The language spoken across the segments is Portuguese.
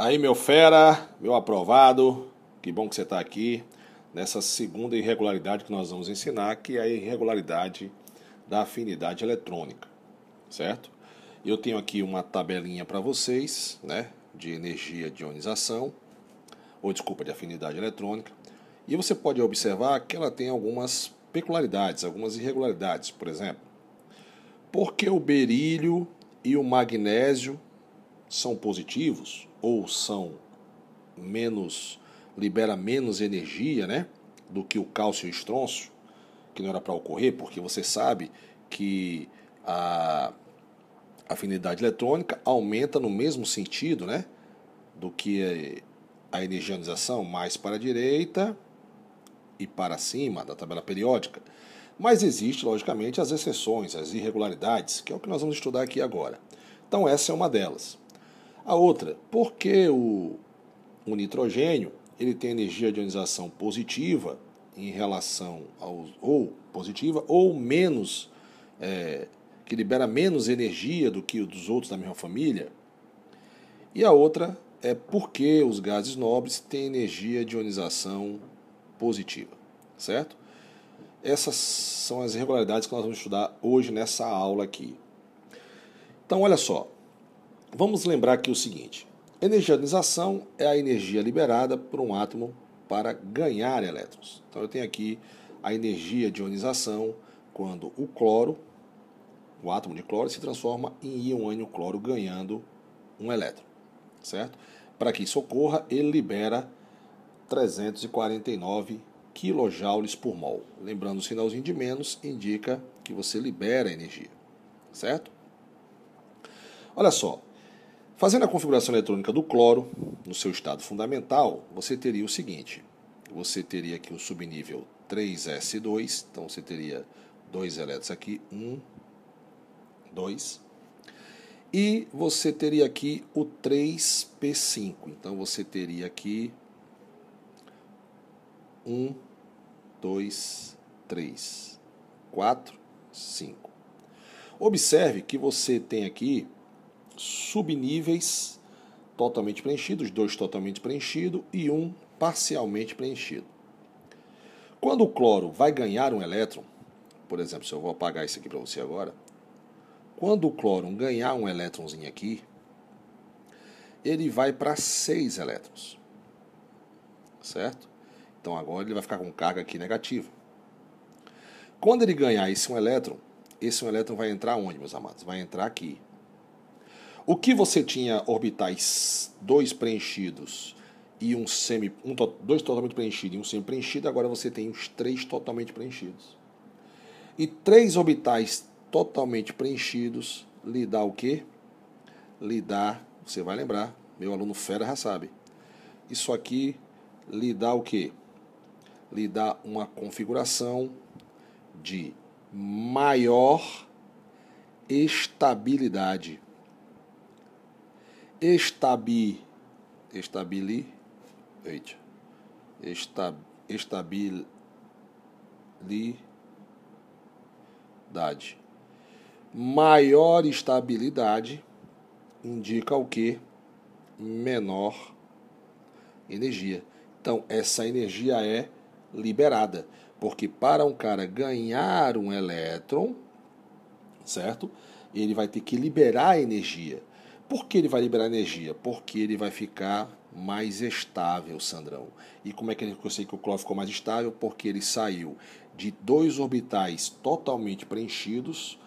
Aí, meu fera, meu aprovado, que bom que você está aqui nessa segunda irregularidade que nós vamos ensinar, que é a irregularidade da afinidade eletrônica, certo? Eu tenho aqui uma tabelinha para vocês, né, de energia de ionização, ou desculpa, de afinidade eletrônica, e você pode observar que ela tem algumas peculiaridades, algumas irregularidades, por exemplo. Porque o berílio e o magnésio são positivos, ou são menos libera menos energia, né, do que o cálcio e o estronço, que não era para ocorrer, porque você sabe que a afinidade eletrônica aumenta no mesmo sentido, né, do que a energianização mais para a direita e para cima da tabela periódica. Mas existe, logicamente, as exceções, as irregularidades, que é o que nós vamos estudar aqui agora. Então essa é uma delas. A outra, porque o, o nitrogênio ele tem energia de ionização positiva em relação ao ou positiva ou menos é, que libera menos energia do que dos outros da mesma família. E a outra é porque os gases nobres têm energia de ionização positiva, certo? Essas são as irregularidades que nós vamos estudar hoje nessa aula aqui. Então, olha só, Vamos lembrar aqui o seguinte: energia de ionização é a energia liberada por um átomo para ganhar elétrons. Então eu tenho aqui a energia de ionização quando o cloro, o átomo de cloro, se transforma em iônio cloro ganhando um elétron, certo? Para que isso ocorra, ele libera 349 kJ por mol. Lembrando, o sinalzinho de menos indica que você libera energia, certo? Olha só, Fazendo a configuração eletrônica do cloro no seu estado fundamental, você teria o seguinte: você teria aqui o subnível 3S2, então você teria dois elétrons aqui, um, dois, e você teria aqui o 3P5, então você teria aqui um, dois, três, quatro, cinco. Observe que você tem aqui subníveis totalmente preenchidos, dois totalmente preenchidos e um parcialmente preenchido. Quando o cloro vai ganhar um elétron, por exemplo, se eu vou apagar isso aqui para você agora, quando o cloro ganhar um elétronzinho aqui, ele vai para 6 elétrons. Certo? Então agora ele vai ficar com carga aqui negativa. Quando ele ganhar esse um elétron, esse um elétron vai entrar onde, meus amados? Vai entrar aqui. O que você tinha orbitais dois preenchidos e um semi, um, dois totalmente preenchidos e um semi preenchido, agora você tem os três totalmente preenchidos. E três orbitais totalmente preenchidos lhe dá o quê? Lhe dá, você vai lembrar, meu aluno fera já sabe. Isso aqui lhe dá o quê? Lhe dá uma configuração de maior estabilidade estabi, estabili, eita, estab, estabilidade. Maior estabilidade indica o que? Menor energia. Então, essa energia é liberada. Porque para um cara ganhar um elétron, certo? Ele vai ter que liberar energia. Por que ele vai liberar energia? Porque ele vai ficar mais estável, Sandrão. E como é que eu sei que o Cló ficou mais estável? Porque ele saiu de dois orbitais totalmente preenchidos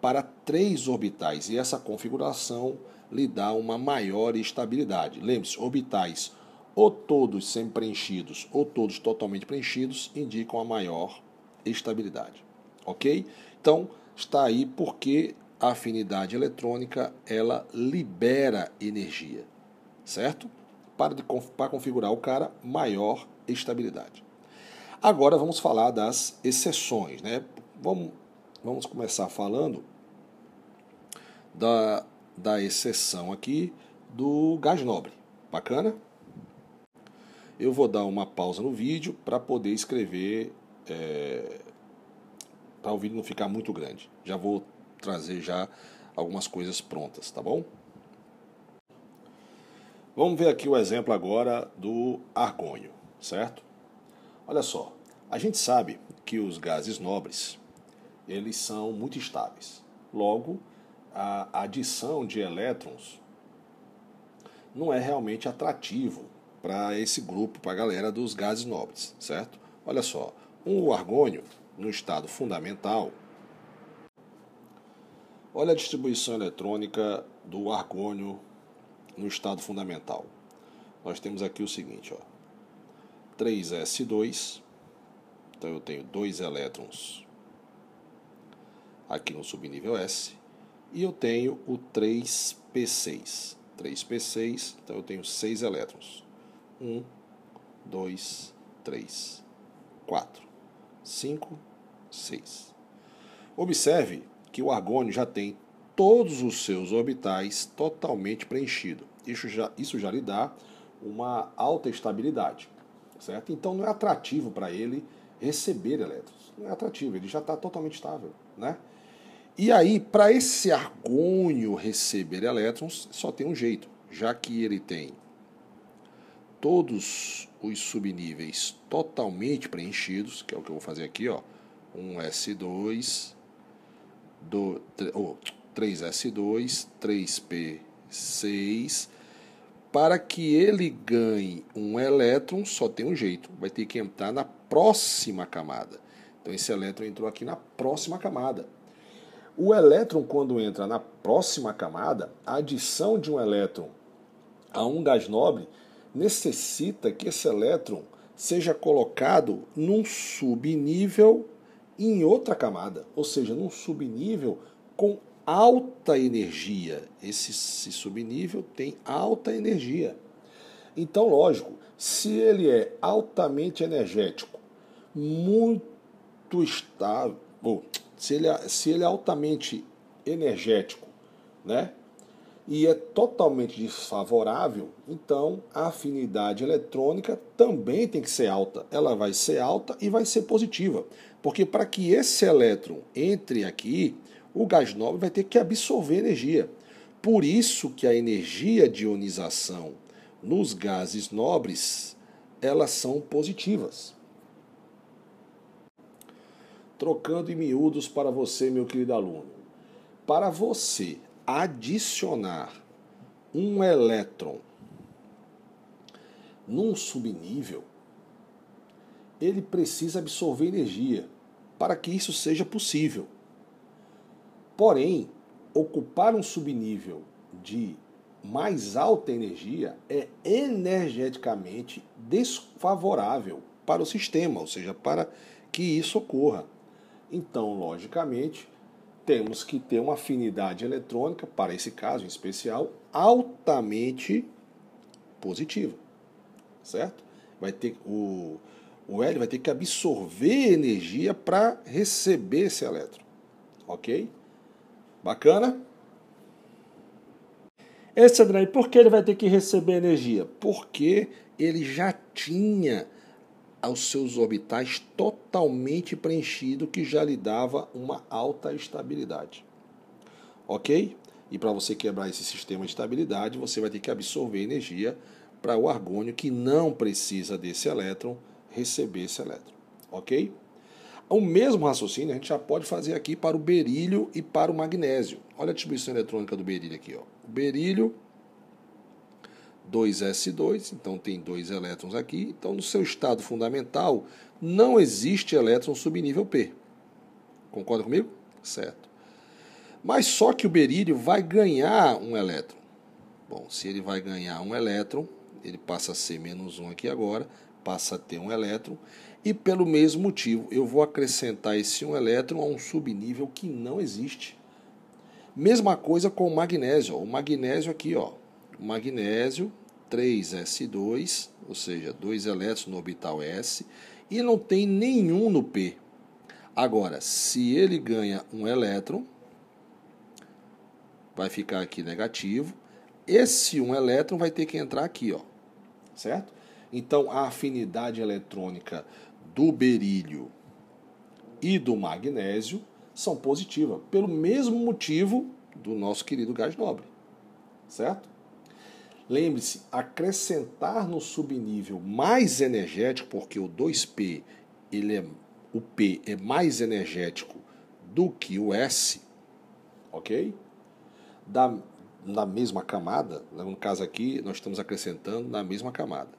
para três orbitais. E essa configuração lhe dá uma maior estabilidade. Lembre-se, orbitais ou todos sem preenchidos ou todos totalmente preenchidos indicam a maior estabilidade. Ok? Então, está aí porque a afinidade eletrônica ela libera energia, certo? Para, de, para configurar o cara, maior estabilidade. Agora vamos falar das exceções, né? Vamos, vamos começar falando da, da exceção aqui do gás nobre. Bacana? Eu vou dar uma pausa no vídeo para poder escrever, é, eh, para o vídeo não ficar muito grande. Já vou trazer já algumas coisas prontas, tá bom? Vamos ver aqui o exemplo agora do argônio, certo? Olha só, a gente sabe que os gases nobres, eles são muito estáveis. Logo, a adição de elétrons não é realmente atrativo para esse grupo, para a galera dos gases nobres, certo? Olha só, um argônio no estado fundamental, Olha a distribuição eletrônica do argônio no estado fundamental. Nós temos aqui o seguinte, ó. 3s2, então eu tenho dois elétrons aqui no subnível S, e eu tenho o 3p6. 3p6, então eu tenho seis elétrons. 1, 2, 3, 4, 5, 6. Observe que o argônio já tem todos os seus orbitais totalmente preenchidos. Isso já, isso já lhe dá uma alta estabilidade, certo? Então não é atrativo para ele receber elétrons. Não é atrativo, ele já está totalmente estável, né? E aí, para esse argônio receber elétrons, só tem um jeito, já que ele tem todos os subníveis totalmente preenchidos, que é o que eu vou fazer aqui, ó, um S2, do, oh, 3S2, 3P6. Para que ele ganhe um elétron, só tem um jeito, vai ter que entrar na próxima camada. Então esse elétron entrou aqui na próxima camada. O elétron, quando entra na próxima camada, a adição de um elétron a um gás nobre necessita que esse elétron seja colocado num subnível em outra camada, ou seja, num subnível com alta energia. Esse, esse subnível tem alta energia. Então, lógico, se ele é altamente energético, muito estável, se ele, é, se ele é altamente energético, né? e é totalmente desfavorável, então a afinidade eletrônica também tem que ser alta. Ela vai ser alta e vai ser positiva, porque para que esse elétron entre aqui, o gás nobre vai ter que absorver energia. Por isso que a energia de ionização nos gases nobres, elas são positivas. Trocando em miúdos para você, meu querido aluno. Para você adicionar um elétron num subnível, ele precisa absorver energia para que isso seja possível. Porém, ocupar um subnível de mais alta energia é energeticamente desfavorável para o sistema, ou seja, para que isso ocorra. Então, logicamente, temos que ter uma afinidade eletrônica, para esse caso em especial, altamente positiva. Certo? Vai ter o, o hélio vai ter que absorver energia para receber esse elétron. Ok? Bacana? Esse André, por que ele vai ter que receber energia? Porque ele já tinha aos seus orbitais totalmente preenchido, que já lhe dava uma alta estabilidade. Ok? E para você quebrar esse sistema de estabilidade, você vai ter que absorver energia para o argônio que não precisa desse elétron receber esse elétron. Ok? O mesmo raciocínio a gente já pode fazer aqui para o berílio e para o magnésio. Olha a distribuição eletrônica do berílio aqui. Ó. O berílio 2s2, então tem dois elétrons aqui. Então, no seu estado fundamental, não existe elétron subnível P. Concorda comigo? Certo. Mas só que o berílio vai ganhar um elétron. Bom, se ele vai ganhar um elétron, ele passa a ser menos um aqui agora, passa a ter um elétron. E pelo mesmo motivo, eu vou acrescentar esse um elétron a um subnível que não existe. Mesma coisa com o magnésio. O magnésio aqui, ó. O magnésio 3s2, ou seja, dois elétrons no orbital s, e não tem nenhum no p. Agora, se ele ganha um elétron, vai ficar aqui negativo. Esse um elétron vai ter que entrar aqui, ó. Certo? Então, a afinidade eletrônica do berílio e do magnésio são positivas, pelo mesmo motivo do nosso querido gás nobre. Certo? Lembre-se, acrescentar no subnível mais energético, porque o 2P, ele é, o P é mais energético do que o S, ok? Da, na mesma camada, né? no caso aqui, nós estamos acrescentando na mesma camada,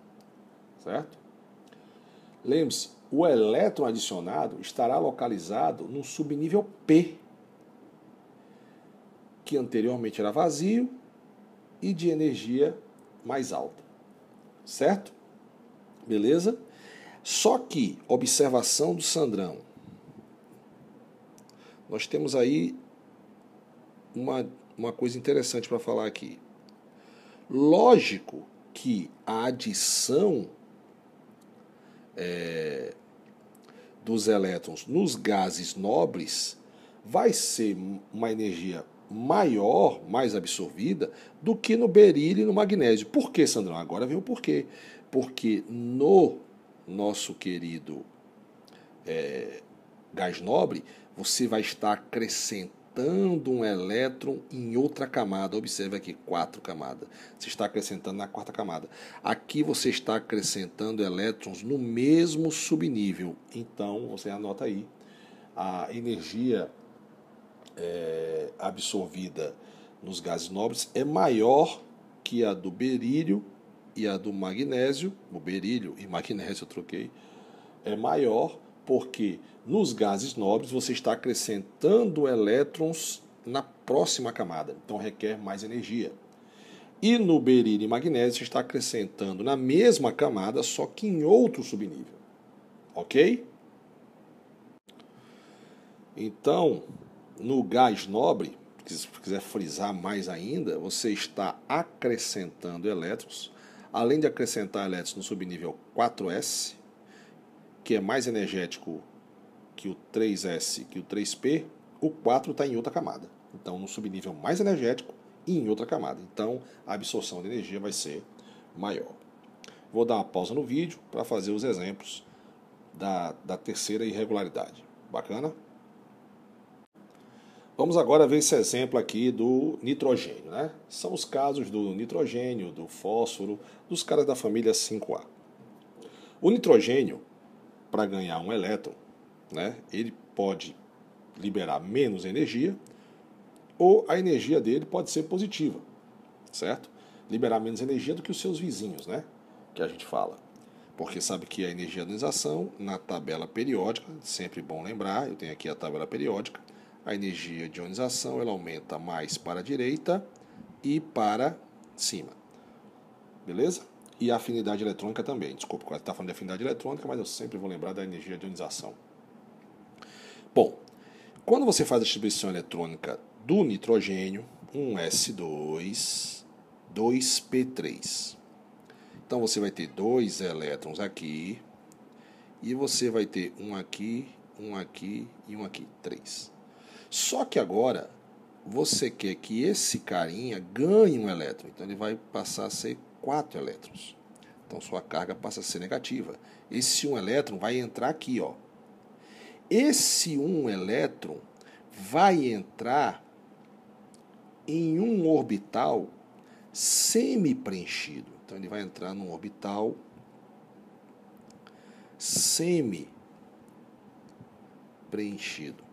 certo? Lembre-se, o elétron adicionado estará localizado no subnível P, que anteriormente era vazio e de energia mais alta. Certo? Beleza? Só que, observação do Sandrão, nós temos aí uma, uma coisa interessante para falar aqui. Lógico que a adição é, dos elétrons nos gases nobres vai ser uma energia maior, mais absorvida, do que no berílio e no magnésio. Por que, Sandrão? Agora vem o porquê. Porque no nosso querido é, gás nobre, você vai estar acrescentando um elétron em outra camada. Observe aqui, quatro camadas. Você está acrescentando na quarta camada. Aqui você está acrescentando elétrons no mesmo subnível. Então, você anota aí a energia é, absorvida nos gases nobres é maior que a do berílio e a do magnésio, o berílio e magnésio eu troquei, é maior porque nos gases nobres você está acrescentando elétrons na próxima camada, então requer mais energia. E no berílio e magnésio você está acrescentando na mesma camada, só que em outro subnível. Ok? Então, no gás nobre, se quiser frisar mais ainda, você está acrescentando elétrons, além de acrescentar elétrons no subnível 4S, que é mais energético que o 3S, que o 3P, o 4 está em outra camada. Então, no subnível mais energético e em outra camada. Então, a absorção de energia vai ser maior. Vou dar uma pausa no vídeo para fazer os exemplos da, da terceira irregularidade. Bacana? Vamos agora ver esse exemplo aqui do nitrogênio, né? São os casos do nitrogênio, do fósforo, dos caras da família 5A. O nitrogênio, para ganhar um elétron, né, ele pode liberar menos energia ou a energia dele pode ser positiva, certo? Liberar menos energia do que os seus vizinhos, né? Que a gente fala. Porque sabe que a energia de ionização, na tabela periódica, sempre bom lembrar, eu tenho aqui a tabela periódica, a energia de ionização ela aumenta mais para a direita e para cima. Beleza? E a afinidade eletrônica também. Desculpa, quase está falando de afinidade eletrônica, mas eu sempre vou lembrar da energia de ionização. Bom, quando você faz a distribuição eletrônica do nitrogênio, 1s2, 2p3. Então você vai ter dois elétrons aqui, e você vai ter um aqui, um aqui e um aqui, três. Só que agora você quer que esse carinha ganhe um elétron, então ele vai passar a ser quatro elétrons. Então sua carga passa a ser negativa. Esse um elétron vai entrar aqui, ó. Esse um elétron vai entrar em um orbital semi-preenchido. Então ele vai entrar num orbital semi-preenchido.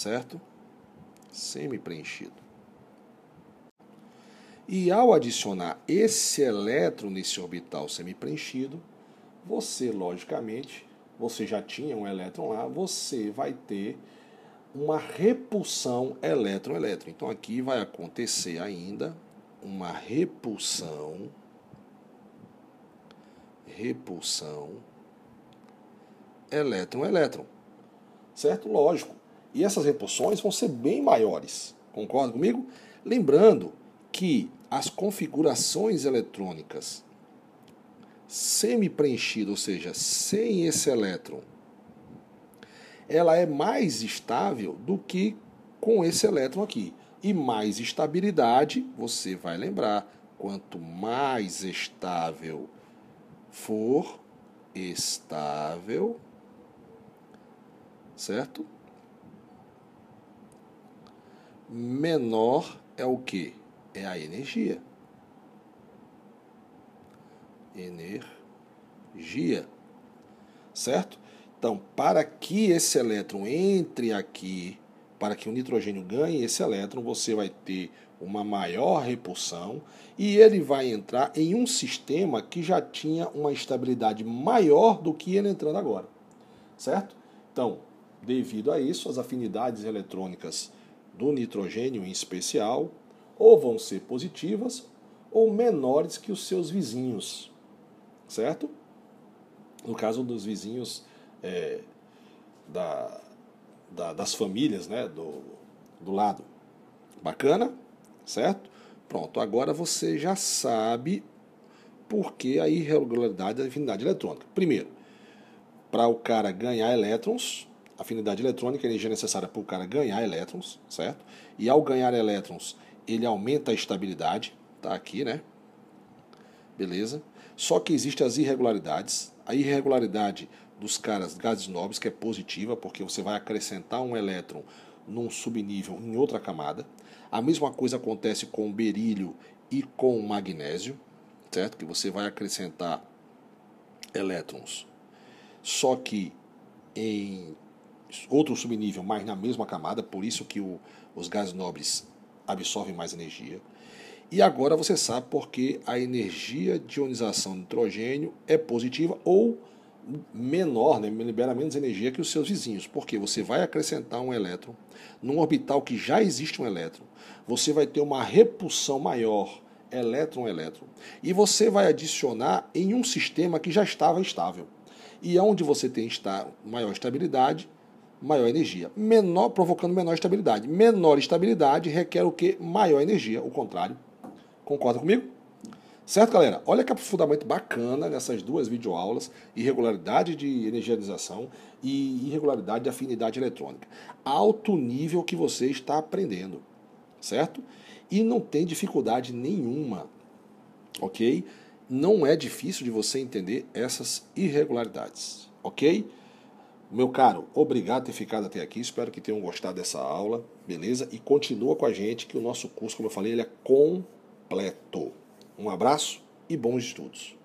certo? Semi-preenchido. E ao adicionar esse elétron nesse orbital semi-preenchido, você, logicamente, você já tinha um elétron lá, você vai ter uma repulsão elétron-elétron. Então aqui vai acontecer ainda uma repulsão, repulsão elétron-elétron. Certo? Lógico, e essas repulsões vão ser bem maiores. Concorda comigo? Lembrando que as configurações eletrônicas semi-preenchida, ou seja, sem esse elétron, ela é mais estável do que com esse elétron aqui. E mais estabilidade, você vai lembrar, quanto mais estável for, estável, certo? menor é o que? É a energia. Energia. Certo? Então, para que esse elétron entre aqui, para que o nitrogênio ganhe esse elétron, você vai ter uma maior repulsão e ele vai entrar em um sistema que já tinha uma estabilidade maior do que ele entrando agora. Certo? Então, devido a isso, as afinidades eletrônicas do nitrogênio em especial, ou vão ser positivas ou menores que os seus vizinhos, certo? No caso dos vizinhos é, da, da, das famílias né, do, do lado. Bacana? Certo? Pronto, agora você já sabe por que a irregularidade da afinidade eletrônica. Primeiro, para o cara ganhar elétrons, afinidade eletrônica, energia necessária para o cara ganhar elétrons, certo? E ao ganhar elétrons, ele aumenta a estabilidade, tá aqui, né? Beleza? Só que existem as irregularidades. A irregularidade dos caras gases nobres, que é positiva, porque você vai acrescentar um elétron num subnível em outra camada. A mesma coisa acontece com o berílio e com o magnésio, certo? Que você vai acrescentar elétrons, só que em outro subnível, mas na mesma camada, por isso que o, os gases nobres absorvem mais energia. E agora você sabe porque a energia de ionização de nitrogênio é positiva ou menor, né, libera menos energia que os seus vizinhos, porque você vai acrescentar um elétron num orbital que já existe um elétron. Você vai ter uma repulsão maior elétron-elétron. E você vai adicionar em um sistema que já estava estável. E onde você tem maior estabilidade, maior energia. Menor, provocando menor estabilidade. Menor estabilidade requer o que? Maior energia, o contrário. Concorda comigo? Certo, galera? Olha que aprofundamento bacana nessas duas videoaulas, irregularidade de energização e irregularidade de afinidade eletrônica. Alto nível que você está aprendendo, certo? E não tem dificuldade nenhuma, ok? Não é difícil de você entender essas irregularidades, ok? Meu caro, obrigado por ter ficado até aqui. Espero que tenham gostado dessa aula, beleza? E continua com a gente que o nosso curso, como eu falei, ele é completo. Um abraço e bons estudos.